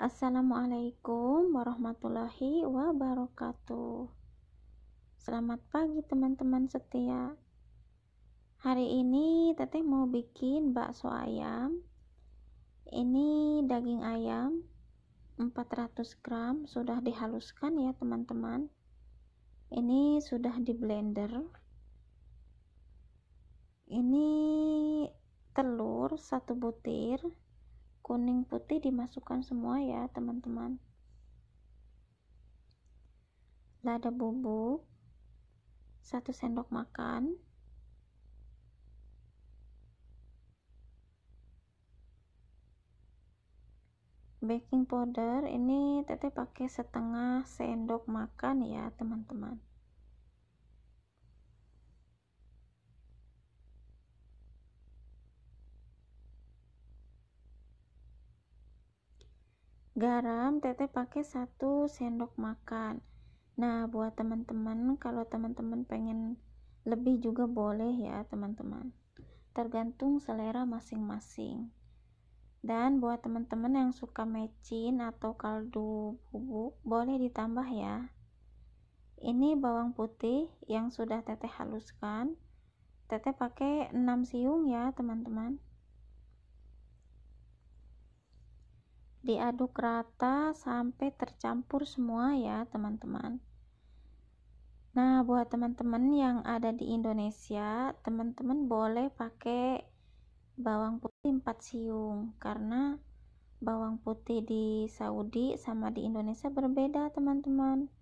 Assalamualaikum warahmatullahi wabarakatuh. Selamat pagi teman-teman setia. Hari ini Teteh mau bikin bakso ayam. Ini daging ayam 400 gram sudah dihaluskan ya teman-teman. Ini sudah di blender. Ini telur satu butir kuning putih dimasukkan semua ya teman-teman lada bubuk 1 sendok makan baking powder ini teteh pakai setengah sendok makan ya teman-teman garam teteh pakai satu sendok makan nah buat teman-teman kalau teman-teman pengen lebih juga boleh ya teman-teman tergantung selera masing-masing dan buat teman-teman yang suka mecin atau kaldu bubuk boleh ditambah ya ini bawang putih yang sudah teteh haluskan teteh pakai 6 siung ya teman-teman diaduk rata sampai tercampur semua ya teman-teman nah buat teman-teman yang ada di Indonesia teman-teman boleh pakai bawang putih 4 siung karena bawang putih di Saudi sama di Indonesia berbeda teman-teman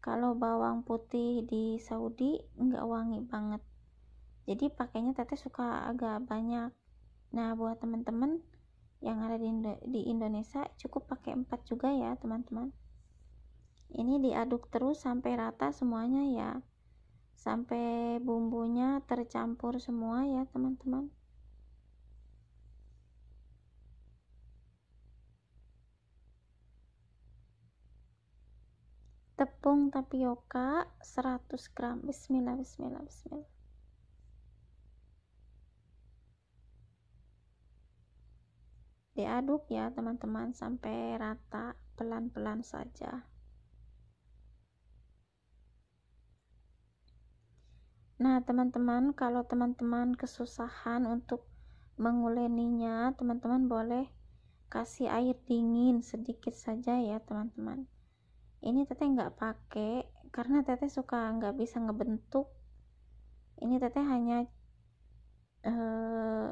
kalau bawang putih di Saudi nggak wangi banget jadi pakainya teteh suka agak banyak nah buat teman-teman yang ada di, Indo di Indonesia cukup pakai empat juga ya teman-teman ini diaduk terus sampai rata semuanya ya sampai bumbunya tercampur semua ya teman-teman tepung tapioka 100 gram bismillah bismillah bismillah diaduk ya teman-teman sampai rata pelan-pelan saja nah teman-teman kalau teman-teman kesusahan untuk menguleninya teman-teman boleh kasih air dingin sedikit saja ya teman-teman ini teteh nggak pakai karena teteh suka nggak bisa ngebentuk ini teteh hanya eh,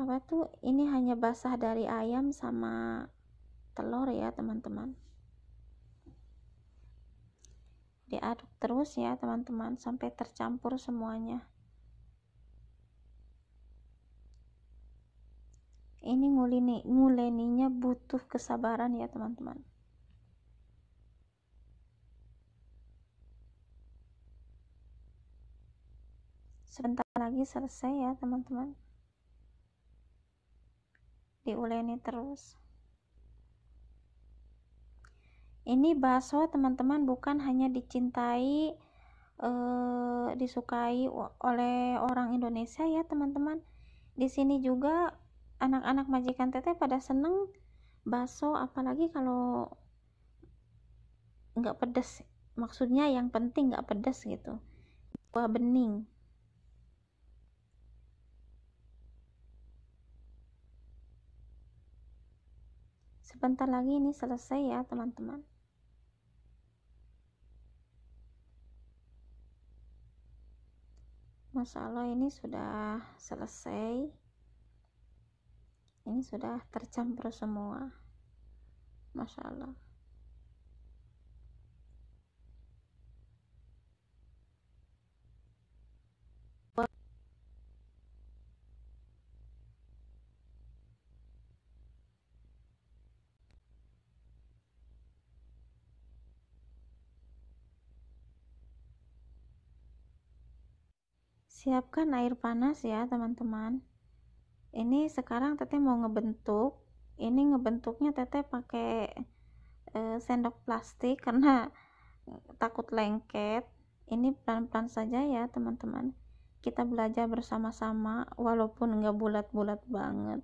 apa tuh ini hanya basah dari ayam sama telur ya teman-teman diaduk terus ya teman-teman sampai tercampur semuanya ini ngulini nguleninya butuh kesabaran ya teman-teman sebentar lagi selesai ya teman-teman diuleni terus ini bakso teman-teman bukan hanya dicintai eh, disukai oleh orang Indonesia ya teman-teman di sini juga anak-anak majikan teteh pada seneng bakso apalagi kalau nggak pedes maksudnya yang penting nggak pedes gitu buah bening Sebentar lagi ini selesai ya, teman-teman. Masya Allah ini sudah selesai. Ini sudah tercampur semua. Masya Allah. siapkan air panas ya teman-teman ini sekarang teteh mau ngebentuk ini ngebentuknya teteh pakai e, sendok plastik karena takut lengket ini pelan-pelan saja ya teman-teman kita belajar bersama-sama walaupun nggak bulat-bulat banget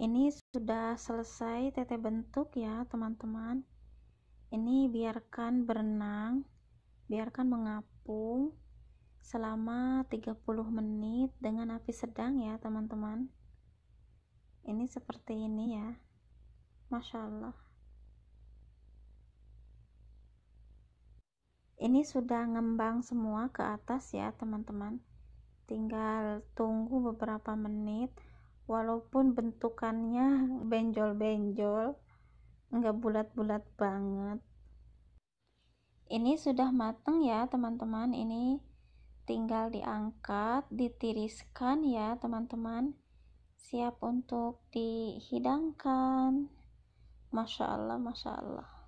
ini sudah selesai tete bentuk ya teman-teman ini biarkan berenang biarkan mengapung selama 30 menit dengan api sedang ya teman-teman ini seperti ini ya Masya Allah ini sudah ngembang semua ke atas ya teman-teman tinggal tunggu beberapa menit walaupun bentukannya benjol-benjol nggak bulat-bulat banget ini sudah mateng ya teman-teman ini tinggal diangkat ditiriskan ya teman-teman siap untuk dihidangkan Masya Allah Masya Allah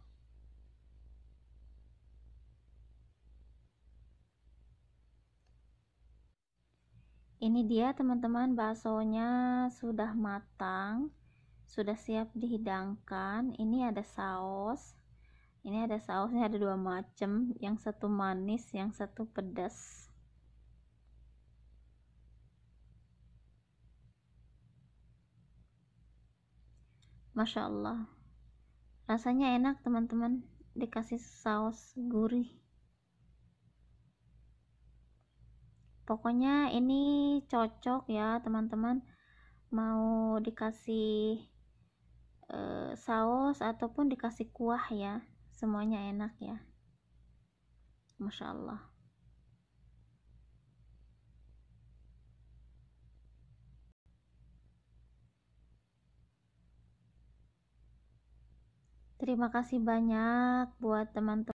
ini dia teman-teman baksonya sudah matang sudah siap dihidangkan ini ada saus ini ada sausnya ada dua macam yang satu manis yang satu pedas Masya Allah rasanya enak teman-teman dikasih saus gurih pokoknya ini cocok ya teman-teman mau dikasih e, saus ataupun dikasih kuah ya semuanya enak ya Masya Allah Terima kasih banyak buat teman-teman